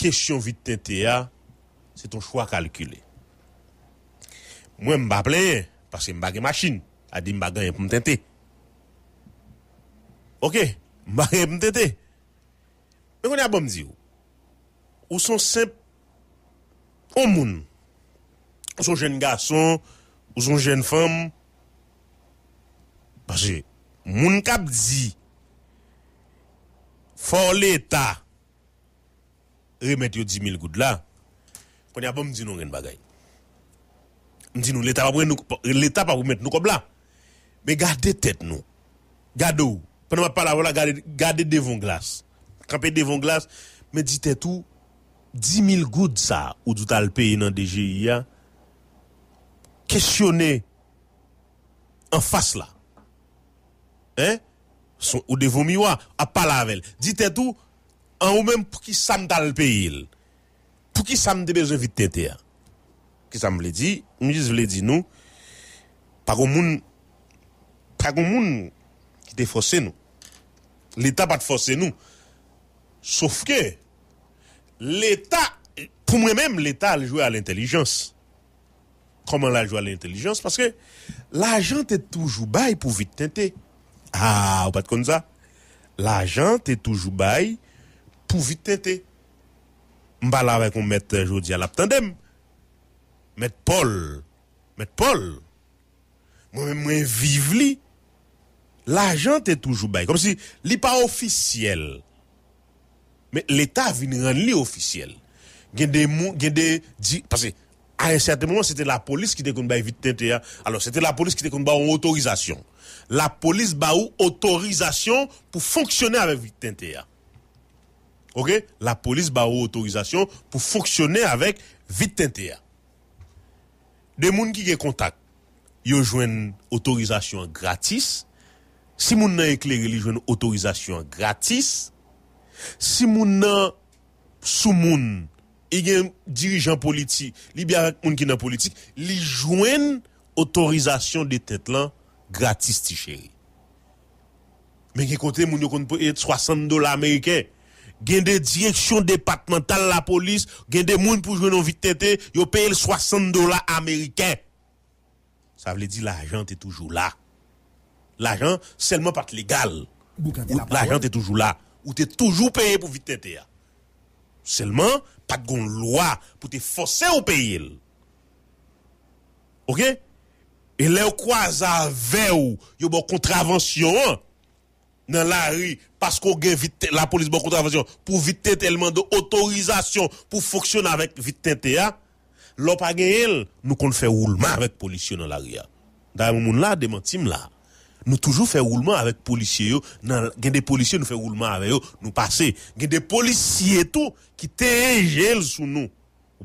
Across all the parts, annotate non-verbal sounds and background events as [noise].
Kesyon vit tente ya, se ton chwa kalikile. Mwen mba pleye, paske mbagye masin, a di mbagye pou mtente. Ok, mbagye pou mtente. Mwen konye abo mdi yo, ou son semp, ou moun, ou son jen gason, ou son jen fem, paske moun kap di, for l'eta, remet yo 10.000 goud la, konye apon mdi nou gen bagay. Mdi nou, l'Etat pa pou met nou kob la. Me gade tet nou. Gade ou. Pwè nan pa la wola, gade devon glas. Krapè devon glas. Me dit et ou, 10.000 goud sa, ou douta l'peyi nan DGIA, kèsyonè an fas la. Hein? Ou devon miwa, apal la avèl. Dit et ou, en ou même pour qui ça me le pays pour qui ça me besoin vite tenter qui ça me le dit nous l'ai dit nous par au monde par au monde qui te nous l'état pas de forcer nous sauf que l'état pour moi-même l'état a joué à l'intelligence comment la joue à l'intelligence parce que l'argent est toujours bail pour vite tenter ah ou pas de comme ça l'argent est toujours bail pour vite tenter, on parle avec on maître euh, jodi à l'abtendem, Maître Paul, maître Paul. Moi même moi vive L'argent est toujours bail comme si li pas officiel. Mais l'État vient rendre li officiel. Gen des parce que à un certain moment, c'était la police qui était contre vite tenter. Hein. Alors, c'était la police qui était contre en autorisation. La police eu autorisation pour fonctionner avec vite tenter. Hein. La polis ba ou otorizasyon pou foksyone avèk vit tentè ya. De moun ki ge kontak, yo jwen otorizasyon gratis. Si moun nan ekleri, li jwen otorizasyon gratis. Si moun nan sou moun, e gen dirijan politi, li biar ak moun ki nan politi, li jwen otorizasyon de tèt lan gratis ti chè. Men ke kontè moun yo konti pou ete 60 dola Amerikey. Gen de direksyon departemental la polis, gen de moun pou jwenon vitete, yo peye l 60 dola Amerike. Sa vle di l ajan te toujou la. L ajan, selman pat legal. L ajan te toujou la, ou te toujou peye pou vitete ya. Selman, pat gon lwa pou te fose ou peye l. Ok? E le ou kwa za ve ou, yo bon kontravensyon an. dans la rue parce qu'on gagne vite la police bon contravention pour vite tellement d'autorisation pour fonctionner avec vite teinté l'on pas nous qu'on fait roulement avec policiers dans la rue hein. dans le monde, là démenti là nous toujours fait roulement avec policiers dans des policiers nous fait roulement avec eux nous passer gagne des policiers tout qui t'ingèle sous nous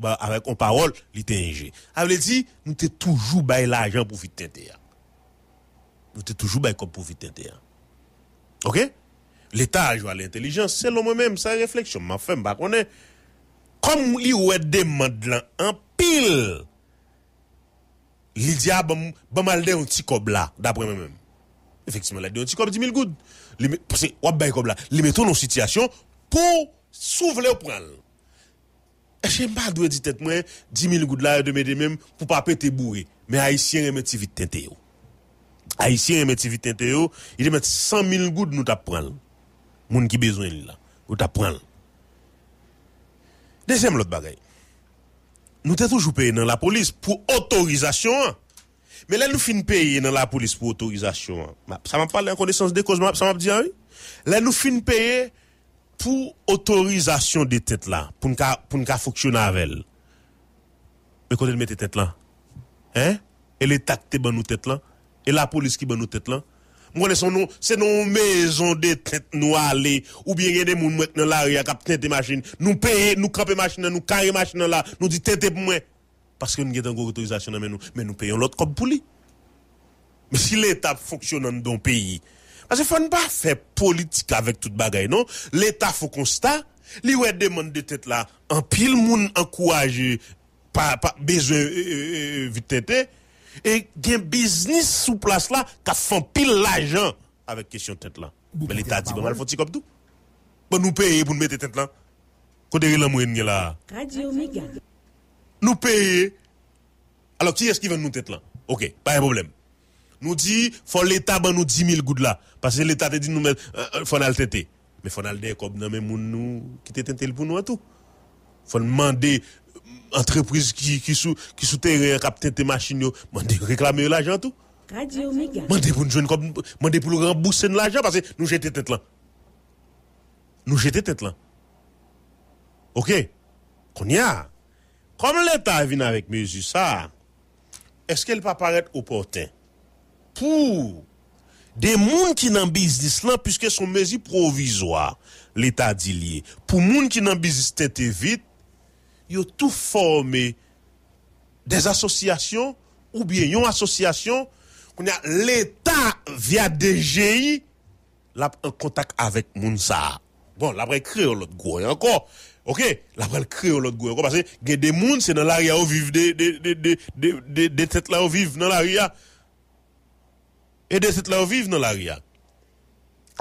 avec une parole li t'ingé ça nous t'es toujours bail l'argent pour vite hein. nous t'es toujours bail comme pour vite hein. Ok? L'Etat a jwa l'intellijans, selon mwen mèm, sa refleksyon, mwen fèm bak mwenè. Kom li wè deman dlan an pil, li diya ah, bèm al dè yon ti kob la, dapre mèm mèm. Efektiman, lè dè yon ti kob 10.000 goud. Pwese wè bè yon kob la, li mèton yon sityasyon pou sou vle ou pral. Eche mba dwe ditet mwen 10.000 goud la yon demèdè mèm pou pa pète bouré. Mè a isyen remè ti vit tentè yo. Ay si yon yon mette vit ente yo, yon yon mette 100.000 goud nou tap pran. Moun ki bezwen li la. Nou tap pran. Desem lout bagay. Nou te toujou peye nan la polis pou otorizasyon. Me lè nou fin peye nan la polis pou otorizasyon. Sa ma parle yon koneysans de kozman, sa ma ap diyan yon. Lè nou fin peye pou otorizasyon de tet la pou nka foksyon avèl. Me kote l mette tet la. E le takte ban nou tet la. et la police qui bat nos têtes là. C'est nos maisons de tête nous aller, ou bien il y a des gens dans la cap qui ont des machines. Nous payons, nous camper machines, nous carré machines là, nous dit tête pour moi. Parce que nous avons une autorisation, mais nous, mais nous payons l'autre comme pour lui. Mais si l'État fonctionne dans le pays, parce qu'il ne faut pas faire politique avec toute bagaille, non? L'État faut constat, li ouais demande de tête là, en pile moun encouragé pas Pas besoin de euh, euh, euh, têtes... Eh et un business sous place là qui font pile l'argent avec question tête là. Mais l'État dit, bon, mal faut comme tout. ben nous payer pour nous mettre tête là. Côté la là. Radio Omega. Nous payer. Alors, qui est-ce qui va nous tête là? Ok, pas de problème. Nous dit, faut l'État ben nous 10 000 gouttes là. Parce que l'État te dit, nous mettre, euh, euh, faut aller têter. Mais faut aller comme nous qui te pour nous à tout. Faut demander entreprise qui qui sous qui souterrain terrain capter machine yo réclamer l'argent tout Radio Omega mandé pour nous comme mandé pour rembourser l'argent parce que nous jeter tête là nous jeter tête là OK qu'on y a comme l'état vient avec mesure ça est-ce qu'elle pas paraître opportun pour des gens qui dans business là puisque son mesure provisoire l'état dit lié pour gens qui dans business tête vite yo tou forme des asosyasyon ou bie yon asosyasyon kon ya l'Etat via DGI l'ap kontak avèk moun sa. Bon, l'apre l'kre ou l'ot gwo, yon kon. Ok, l'apre l'kre ou l'ot gwo, yon kon. Basè, ge de moun se nan l'aria ou viv, de tèt la ou viv nan l'aria. E de tèt la ou viv nan l'aria.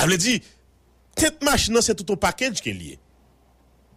Av lè di, tèt mash nan sè tout ou pakèj ke liye.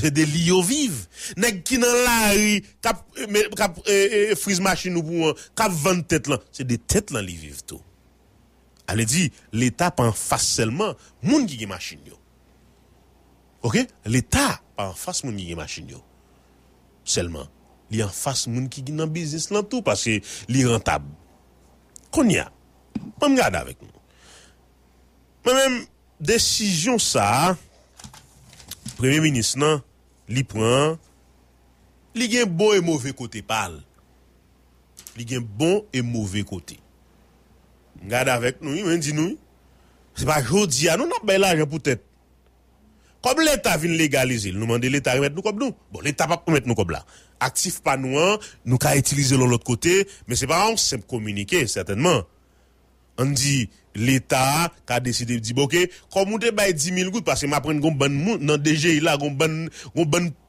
c'est des lios vives. Nèg qui dans la rue, cap cap eh, eh, frise machine ou pour cap vendre tête là, c'est des têtes là li vivent tout. Elle dit l'état en face seulement moun qui machine yo. OK L'état en face moun qui machine yo. Seulement, li en face moun qui dans business là tout parce que li rentable. Konya. On garde avec nous. Mais même décision ça Premier ministre nan, li y li un bon et mauvais côté pal. Li un bon et mauvais côté. Regarde avec nous, il nous nous. C'est pas aujourd'hui, ah, nous n'avons bel l'argent pour être Comme l'État vient légaliser, nous demandons l'État de mettre nous comme nous. Bon, l'État pas mettre nous comme là. Actif pas nous, hein. nous qu'à utiliser l'autre côté, mais c'est pas un simple communiqué, certainement on dit l'État a décidé de dire, OK, comme on te baille 10 000 gouttes, parce que m'apprenne qu'on bonne monde dans DG, il a une bonne,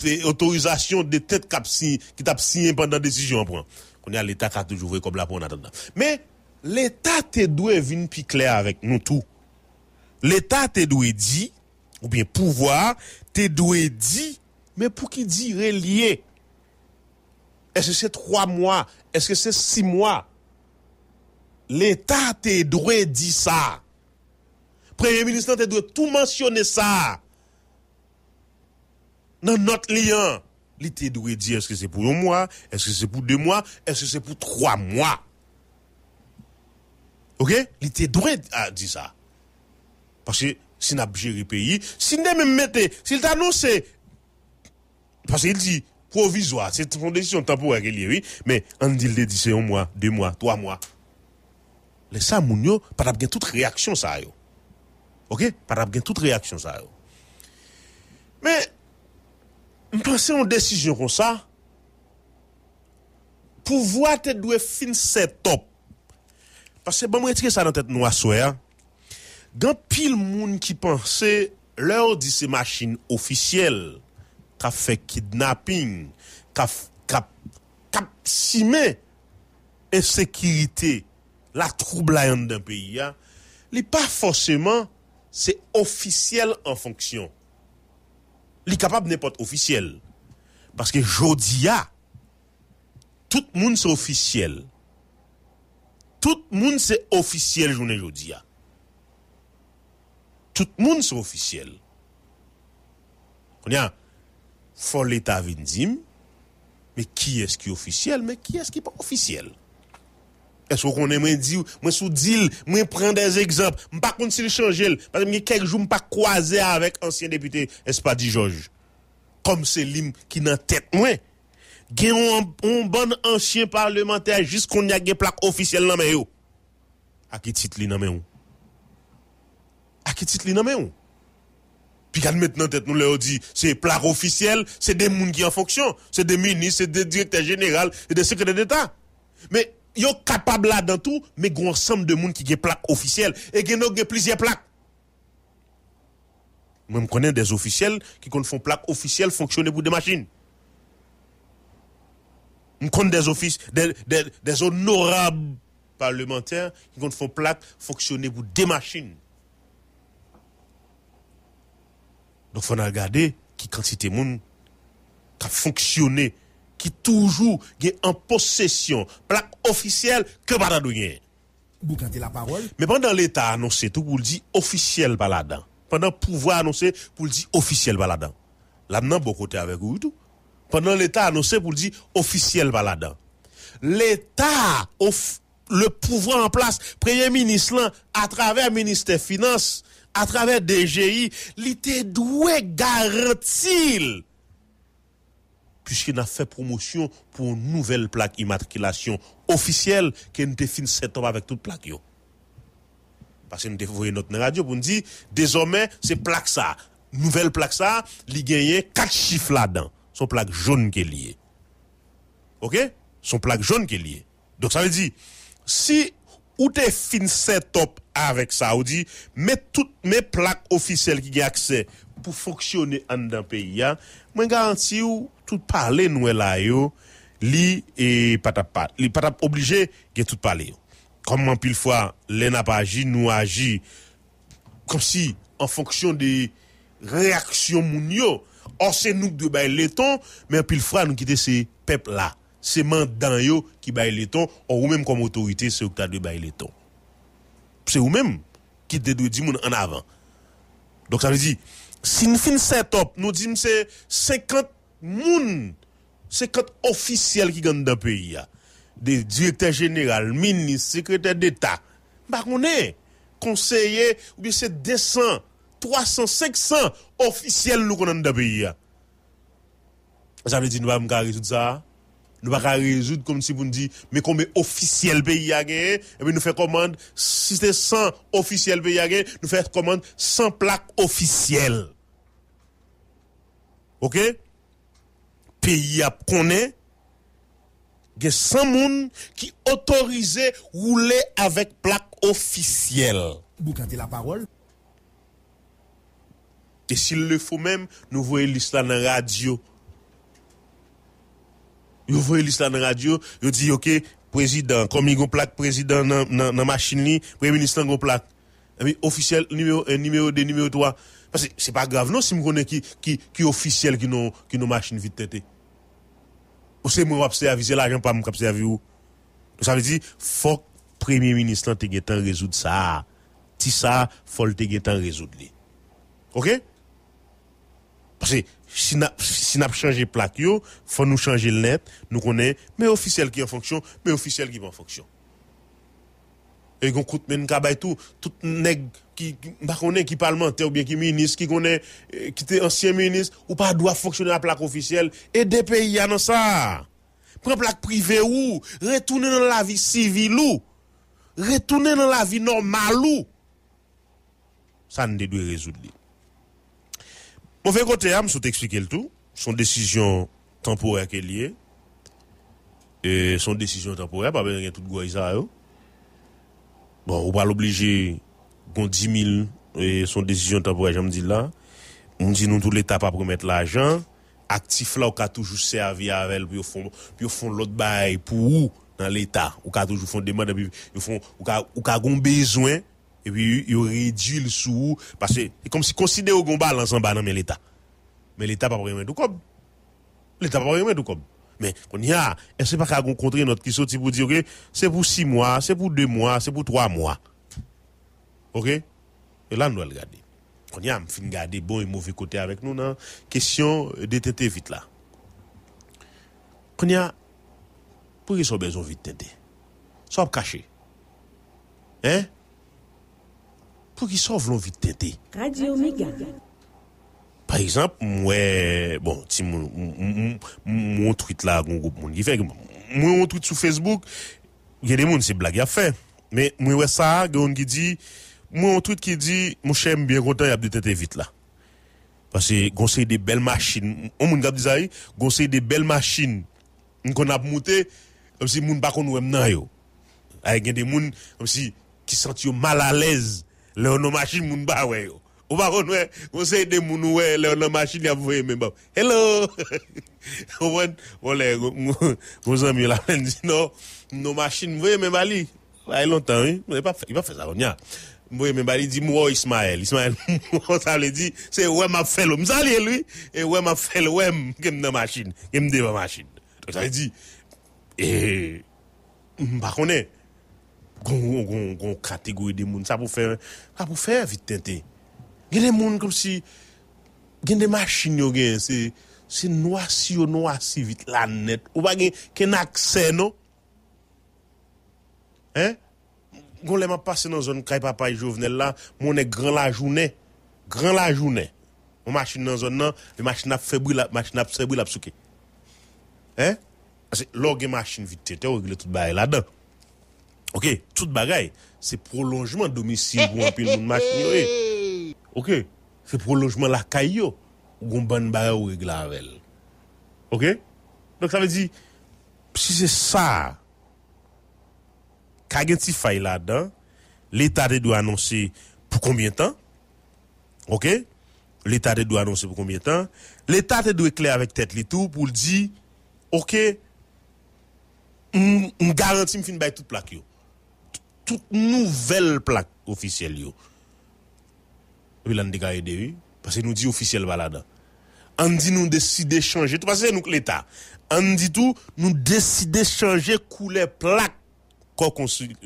eh, autorisation de tête qui t'a signé pendant la décision. On a ah, l'État qui a toujours vu comme là pour en Mais l'État te doit venir plus clair avec nous tout. L'État te doit dire, ou bien pouvoir, te doit dire, mais pour qui dire lié? Est-ce que c'est trois mois? Est-ce que c'est six mois? l'État te doit dire ça. Premier ministre te doit tout mentionner ça. Dans notre lien, il te doit dire est-ce que c'est pour un mois, est-ce que c'est pour deux mois, est-ce que c'est pour trois mois. Ok? Il te doit dire ça. Parce que si n'a géré pays, si nous même mettez, s'il t'annonce, parce qu'il dit provisoire, c'est une décision temporaire oui, mais on dit le dit c'est un mois, deux mois, trois mois. Le sa moun yo, patap gen tout reaksyon sa yo. Ok? Patap gen tout reaksyon sa yo. Me, mpense an desijeron sa, pou vwa te dwe fin setop, mpense, ban mwen etike sa dan te nou aswe, gan pil moun ki pense, lè ou di se machin ofisyel, ka fe kidnaping, ka sime, e sekirite, la trouble d'un pays, pays, hein. n'est pas forcément c'est officiel en fonction. Li capable n'est pas officiel. Parce que Jodia, tout le monde c'est officiel. Tout le monde c'est officiel journée Jodia. Tout le monde c'est officiel. On y faut l'État mais qui est-ce qui est officiel, mais qui est-ce qui n'est pas officiel? Parce qu'on aime dire moi, sous deal, moi, prends des exemples. pas contre s'il changer, parce que quelques jours m'pas croisé avec ancien député dit Georges. Comme c'est l'im qui n'en tête y a un bon ancien parlementaire jusqu'on y a une plaque officielle dans yo. A qui titre li nan A qui titre li puis quand maintenant tête nous leur dit c'est plaque officielle, c'est des gens qui en fonction, c'est des ministres, c'est des directeurs généraux, c'est des secrétaires d'État. Mais yo capable là dans tout, mais un ensemble de monde qui des plaque officielle et qui ont plusieurs plaques. Moi, je connais des officiels qui font plaque officielle fonctionner pour des machines. Je connais des offices, des, honorables parlementaires qui font plaque fonctionner pour des machines. Donc, il faut regarder qui quantité de monde qui a ki toujou gen an posesyon plak ofisyel ke pata dounye. Bou kante la parol? Me pandan l'Etat anonsè tou pou l'di ofisyel pala dan. Pandan pouvwa anonsè pou l'di ofisyel pala dan. La nan bo kote avek ou youtou. Pandan l'Etat anonsè pou l'di ofisyel pala dan. L'Etat, le pouvwa an plas, preye minis lan, a traver minister finance, a traver DGI, l'ite dwe garatil... puisqu'il a fait promotion pour une nouvelle plaque immatriculation officielle qui nous définit septembre avec toute plaque. Parce que nous une notre radio pour nous dire, désormais, c'est plaque ça. Nouvelle plaque ça, il gagne quatre chiffres là-dedans. Son plaque jaune qui est lié. OK Son plaque jaune qui est lié. Donc ça veut dire, si ou te fin avec ça, ou dit, mais toutes mes plaques officielles qui ont accès pour fonctionner en dans pays, hein, moi garantis tout pale nou e la yo, li e patap pat. Li patap oblije, gen tout pale yo. Koman pil fwa, le na pa aji, nou aji, kom si, an fonksyon de reaksyon moun yo, or se nou kde bay leton, men pil fwa nou kite se pep la. Se man dan yo, ki bay leton, ou ou men kom otorite, se ou kta de bay leton. Pse ou men, kite de dwe di moun an avan. Dok sa me di, si nou fin se top, nou di mse 50, Moun, se kat ofisyel ki gande da peyi ya, de direktèr jenéral, minis, sekretèr d'Etat, bak mounè, konseye, ou bi se 200, 300, 500 ofisyel lou konande da peyi ya. Zanvi di nou ba mka rezout sa? Nou ba ka rezout kom si moun di, mè konbe ofisyel peyi ya gen, e bi nou fè komande, si se 100 ofisyel peyi ya gen, nou fè komande 100 plak ofisyel. Ok? Ok? pays a que il y a 100 personnes qui autorisé rouler avec plaque officielle. Vous gardez la parole. Et s'il le faut même, nous voyons l'islam dans la radio. Nous voyons l'islam dans la radio, nous disons, OK, président, comme il y a une plaque président dans la machine, premier ministre a la plaque. Officiel numéro eh, numéro 2, numéro 3. Parce que ce n'est pas grave, non, si nous voyons qui, est qui officiel qui nous qui machine vite tête ou c'est moi qui servi, c'est l'argent pas moi qui servi ou. ça veut dire, faut que premier ministre te résoudre ça. Si ça, faut que te temps résoudre OK? Parce que si nous si pas changé plaque il faut nous changer le net, nous connaissons mais officiel qui en fonction, mais officiel qui en fonction. Et gon coûte men kabay tout, tout nègre qui pas qui parlementaire ou bien qui ministre qui connaît euh, qui était ancien ministre ou pas doit fonctionner à plaque officielle et des pays dans ça prend plaque privée ou retourner dans la vie civile ou retourner dans la vie normale ou ça ne doit résoudre mauvais côté hein, je expliquer le tout son décision temporaire qu'elle est et son décision temporaire pas besoin tout ça hein. bon on va l'obliger qu'on 10 000 et son décision temporaire, je me dis là, on dit nous tout l'État pas promettre l'argent, actif là, on a toujours servi avec elle, puis on fond, puis l'autre bail pour où dans l'État, on a toujours font demande, puis on au cas a, besoin, et puis ils réduit le sous, parce que c'est comme si considérer qu'on balance en bas dans l'État. Mais l'État pas promettre tout comme. L'État pas promettre tout comme. Mais on y a, et c'est pas qu'on contre notre qui sorti pour dire, que c'est pour six mois, c'est pour deux mois, c'est pour trois mois. OK Et là, nous allons regarder. On y a fin garder bon et mauvais côté avec nous dans question de tenter vite là. On y a pour qu'ils soient besoin vite tenter. Soit caché. Hein Pour qu'ils soient vite tenter. Radio Par exemple, moi, bon, si mon tweet là, mon groupe, moi, mon tweet sur Facebook, il y a des gens, se blague à faire. Mais moi, ça, il y a qui dit, Mwen yon twit ki di, mwen chèm byen kontan yon ap de tete vit la. Pase gonsè yon de bel machin. O moun gap dizayi, gonsè yon de bel machin. Yon kon ap moutè, yon si moun bakon wè mnan yo. Ay gen de moun, yon si ki santi yo mal alèz. Lè yon nan machin moun ba wè yo. O bakon wè, gonsè yon de moun wè, lè yon nan machin yon ap vwe men bap. Hello! O wè, o lè, gonsè yon de bel machin yon ap vwe men non, non bap. Ay lontan yon, mwen yon pa fè zaron nyan. Mwoye men bari di mwoye Ismael. Ismael [laughs] mwoye sa le di, se we ma fe lo. Mzali elwi, e we ma fe lo wem. Gen mde masin, gen mde we masin. To sa le di, e... Mbakone, kon kategori de moun. Sa pou fe, sa pou fe vitente. Gen de moun kom si, gen de masin yo gen. Se noua si yo noua si vit lan net. Ou bagen, ken akse no? He? Gon lèman pase nan zon kaj papay jovnel la, moun e gran la jounè. Gran la jounè. Mou machin nan zon nan, vè machin ap febou la, machin ap sebou la psouke. Eh? Asè, lò gen machin vitete, wè gilè tout bagay la dan. Ok? Tout bagay, se prolonjman domisil gwen pi nou machin lè. Eh. Ok? Se prolonjman la kayo, goun ban barè wè gilavel. Ok? Donk sa vè di, si se sa, Quand il y faille là-dedans, l'État doit annoncer pour combien de temps. OK L'État doit annoncer pour combien de temps. L'État doit éclairer avec tête les tout pour dire, OK, on garantit que je toute plaque. Toute nouvelle plaque officielle. Oui, a l'on de parce que nous dit officiel là-dedans On dit nous décider changer, tout parce que nous l'État. On dit tout, nous décider changer couleur plaque corps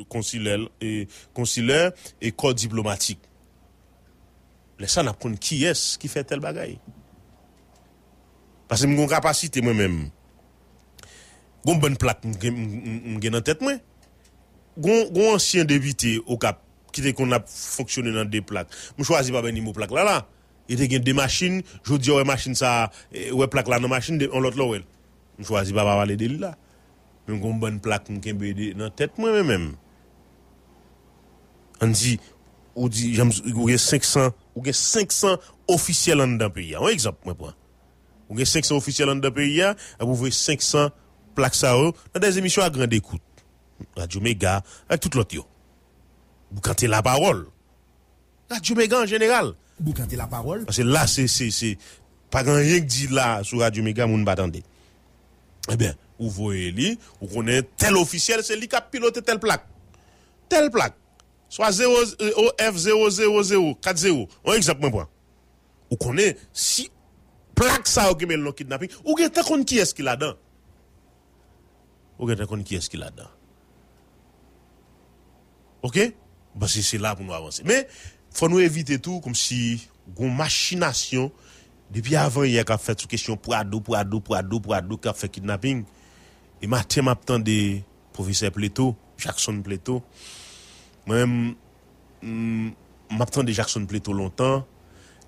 consulaire et, consulaire et corps diplomatique. Laissez ça apprendre qui est-ce qui fait tel bagaille. Parce que j'ai une capacité moi-même. J'ai une bonne plaque en tête. J'ai un ancien député au Cap qui était qu'on a fonctionné dans des plaques. Je choisis pas ben plaque là là. Il y a des machines, je dis ouais machine ça, eh, ouais plaque là dans machine, on l'autre là Je choisis pas parler de là une bonne plaque plak dans kembe de nan tête, moi On On dit, di, 500, ou dans 500 officiels dans le pays. Un exemple, moi. mwen Ou 500 officiels dans le pays, Vous y 500 plaques Dans des émissions à grande écoute. Radio Mega, avec tout l'autre. Vous cantez la parole. Radio Mega en général, vous cantez la parole. Parce que là, c'est c'est, pas grand rien qui dit là, sur Radio Mega pas pas. E eh ben, ou voye li, ou konen tel ofisyel, se li ka pilote tel plak. Tel plak. So a 0, 0, F, 0, 0, 0, 4, 0. On ek zap mwen pwa. Ou konen, si plak sa ou kemel nou kidnapping, ou gen tekon ki eski la dan. Ou gen tekon ki eski la dan. Ok? Basi se la pou nou avanse. Me, fwa nou evite tou, kom si, goun machinasyon, Depuis avant hier, qu'a fait sous question pour ado, pour ado, pour ado, pour ado, qu'a fait kidnapping. Et matin, m'attend des professeur Pléto Jackson Pléto même mm, m'attend de Jackson Pléto longtemps.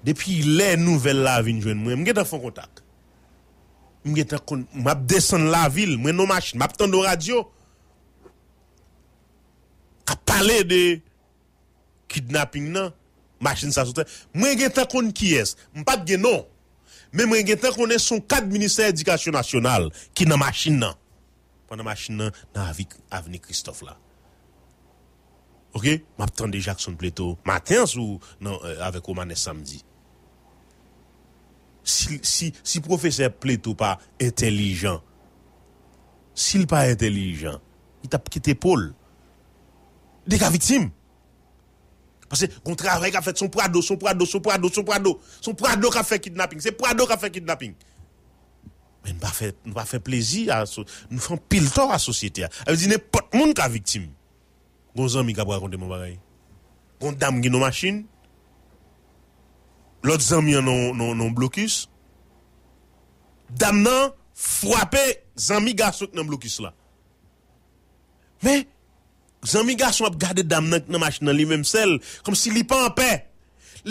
Depuis les nouvelles là, viennent joindre moi. M'gèt en contact. Je en m'a descendre la ville, moi non machine, m'attend de radio. à parler de kidnapping non machine ça soutien moi gen tant qu'on qui est m pas gen non mais moi gen tant qu'on est son cadre ministère éducation nationale qui dans machine nan pendant machine nan dans avenue Christophe là OK déjà Jackson Plateau matin sous non euh, avec samedi si si si professeur n'est pas intelligent s'il pas intelligent il t'a quitté Paul des victime. Parce que travaille a fait son Prado, son Prado, son Prado, son Prado. Son Prado qui a fait kidnapping. C'est Prado qui a fait kidnapping. Mais nous ne fait, pas plaisir à, nous faisons pile tort à la société. Elle dit n'importe monde qui est victime. Bon, amis qui a raconté mon bagaille. Bon, dame qui nos machine. L'autre ami non non non blocus. Dame frappé les qui garçon dans blocus là. Mais Zan mi gason ap gade dam nan, nan machin nan li mem sel. Kom si li pa an pe.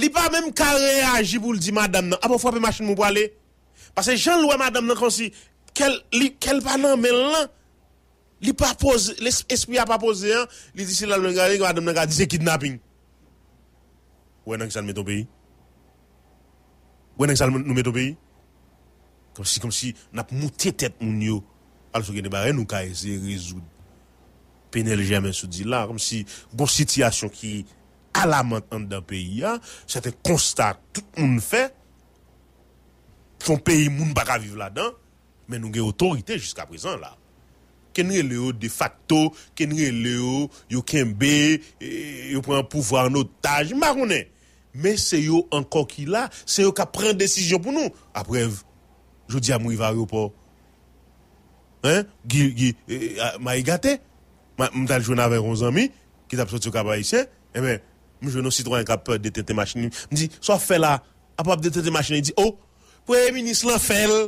Li pa menm ka reage pou li di madam nan. Apo fwa pe machin moun po ale. Pase jan lwa e madam nan konsi. Kel, li, kel pa nan men lan. Li pa pose, l'espri a pa pose an. Li disi lal men gare, madam nan ka dize kidnapping. Wè nan ki sal meto peyi? Wè nan ki sal nou meto peyi? Kom si, kom si, nap moutetet moun yo. Al sou gen de bare nou ka ese rezoud. Pénel Germain se dit là, comme si une situation qui à la en d'un pays, c'est un constat tout le monde fait. Son pays, monde pas vivre là-dedans, mais nous avons autorité jusqu'à présent là. Ken le de facto, ken le yo kembe, yo e, prend pouvoir en otage, marronne. Mais c'est yo encore qui là, c'est yo qui prend décision pour nous. Après, je dis à mon il va à hein? e, ma Hein? mwen tal jwen avè ronz an mi, ki tap soti yon kabay isè, mwen e jwen nou si dron yon kape euh, detente machini. Mwen di, so fè la, ap ap detente machini, di, oh, preye minis lan fè lè.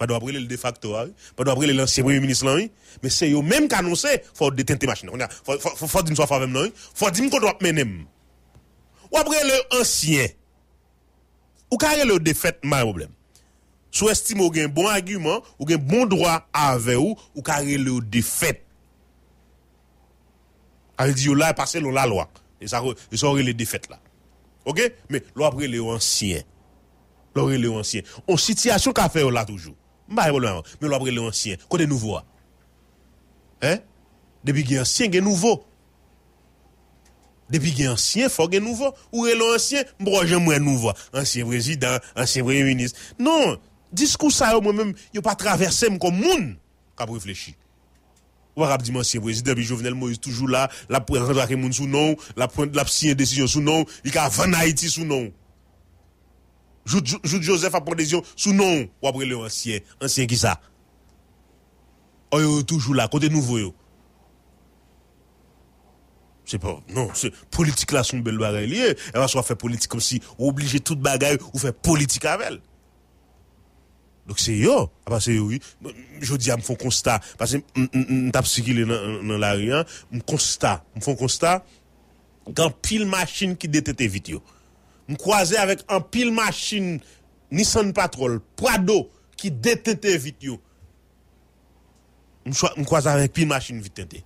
Pa do ap re lè lè de facto, a, pa do ap re lè l'ansiè preye minis lan yon, mwen se yo mèm kanon se, fò detente machini, fò di m kon dro ap menèm. Ou ap re lè ansiè, ou kare lè ou defèt, mè yon problem. Sou estime ou gen bon agüment, ou gen bon dron avè ou, ou kare lè ou defèt. Avec dit là, passé la loi. Et ça, ils ont les défaites là. OK Mais l'on après les anciens. L'on les anciens. On situation qu'a fait là toujours. Hein. Mais l'on après les anciens. Côté nouveau. Hein? hein Depuis qu'il y a ancien, il y a nouveau. Depuis qu'il y a ancien, il faut qu'il y nouveau. Ou est l'ancien, moi j'aime nouveau. Ancien président, ancien premier ministre. Non, discours ça, moi-même, il n'y a pas traversé comme monde qui a réfléchi. Ou pas dire ancien président, puis Jovenel Moïse toujours là, la prendre à Moun sous non, la prendre la signer décision sous non, il a vendre Haïti sous non. Jout Joseph a pris décision sous non, ou après le ancien, ancien qui ça. Oh, toujours là, côté nouveau yo. C'est pas, non, c'est politique là, son belle bagaille Elle va soit faire politique comme si, obligé toute bagaille, ou faire politique avec elle. Donc c'est yo, ah, parce que oui, je dis à me font constat parce que m'tap circulé dans la rien hein. me constat, me font constat qu'en pile machine qui détecte vite yo. Me croiser avec un pile machine Nissan Patrol, Prado qui détecte vite yo. Me croiser avec pile machine vite teinté.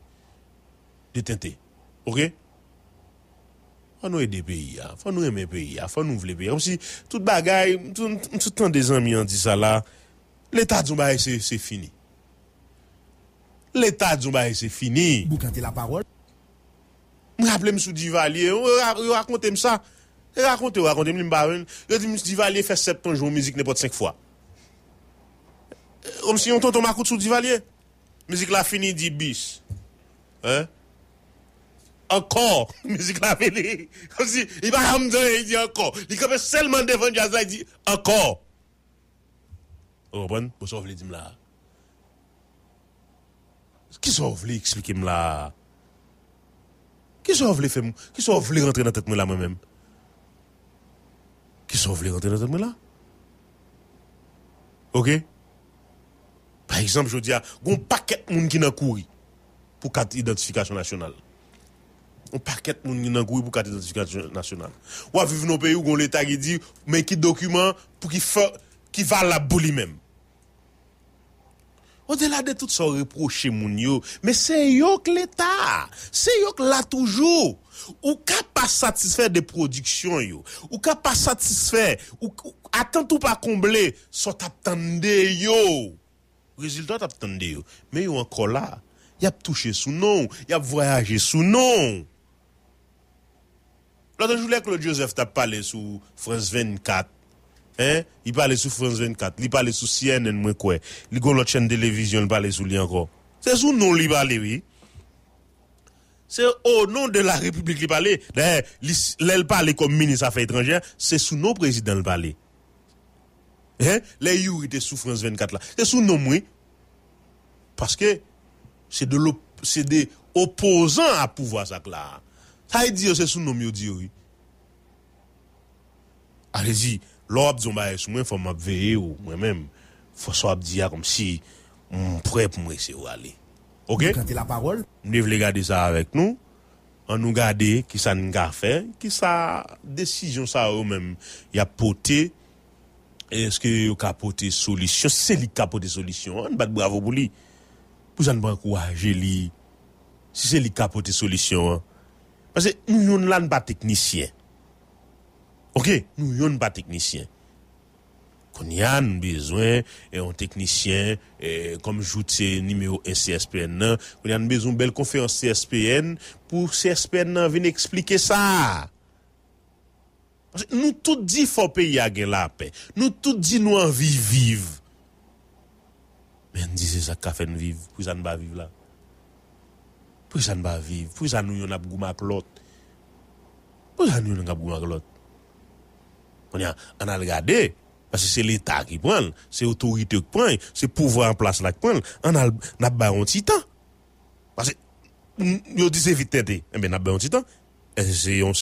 Déteinté. OK faut nous aider pays, hein. faut nous aimer pays, hein. faut nous vouloir pays. Comme si toute bagaille, tout, tout temps des amis ont dit ça là, l'état du bail c'est fini. L'état du bail c'est fini. cantez la parole. Je rappelle sous Divalier, oh, racontez-moi ça. Racontez-moi, racontez-moi, je dis, Divalier fait 7 ans, n'est musique n'importe cinq fois. Comme si on tente à coup sous Divalier. Musique la fini, dit bis. Hein? encore, [laughs] musique la vélé. Comme si, il va pas me dire, dit encore. Il commence seulement devant jazz là, il dit encore. Vous comprenez? Pourquoi vous voulez dire là. Qui ça, vous voulez expliquer là? Qui ça, vous voulez faire? Qui sont vous voulez rentrer dans la tête là moi-même? Qui ça, vous voulez rentrer dans la tête là? Ok? Par exemple, je dis, il y a un paquet de monde qui n'a couru pour carte identification nationale on paquet mon qui nan pour carte d'identification nationale. Ou à vivre dans pays où l'État qui dit, mais qui document pour qui fait, qui va la boule même. Au-delà de tout ça, reproches, mon yo, mais c'est yo que l'État, c'est yo que là toujours. Ou qu'a pas satisfait de la yo, ou qu'a pas satisfaire, ou, ou attend ou pas comblé soit attendez yo. Résultat attendez yo, mais yo encore là. Y a touché sous non, y a voyagé sous non. L'autre jour, Claude Joseph a parlé sur France 24. Hein? Il parlait sur France 24. Il parlait sur CNN, moi, quoi. Il a l'autre chaîne de télévision, il parlait sur lui encore. C'est sous nous, qu'il parlait, oui. C'est au nom de la République qu'il parlait. D'ailleurs, il parlait comme ministre des Affaires étrangères. C'est sous nos présidents qu'il parlait. Hein? Les étaient sous France 24 là. C'est sous nous oui. Parce que c'est de c'est des opposants à pouvoir ça là. Sa e diyo se sou nom yo diyo? A le di, lor ap diyon ba e sou, mwen fò m ap veye yo, mwen mèm, fò sò ap diya kom si m prèp m wè se yo ale. Ok? Kante la parol? M devle gade sa avèk nou, an nou gade ki sa nga fè, ki sa desijyon sa yo mèm. Ya pote, eske yo ka pote solisyon, se li ka pote solisyon, an bat bravo pou li. Pou jan brek wajeli, se li ka pote solisyon an. Mwen se nou yon lan ba teknisyen. Ok, nou yon ba teknisyen. Kon yon bezwen e yon teknisyen kom joute se nimeyo e CSPN nan, kon yon bezwen bel konferans CSPN pou CSPN nan ven eksplike sa. Mwen se nou tout di fope yage la pe. Mwen se nou tout di nou anvi vive. Men di se sa ka fen vive pou zan ba vive la. Pwè jan ba viv? Pwè jan nou yon ap gouman klot? Pwè jan nou yon ap gouman klot? Kwenya, an al gade, pasi se l'Etat ki pren, se autorite ki pren, se pouvoi an plas la ki pren, an al nabay an titan. Pasi, yon dise vitete, an ben nabay an titan.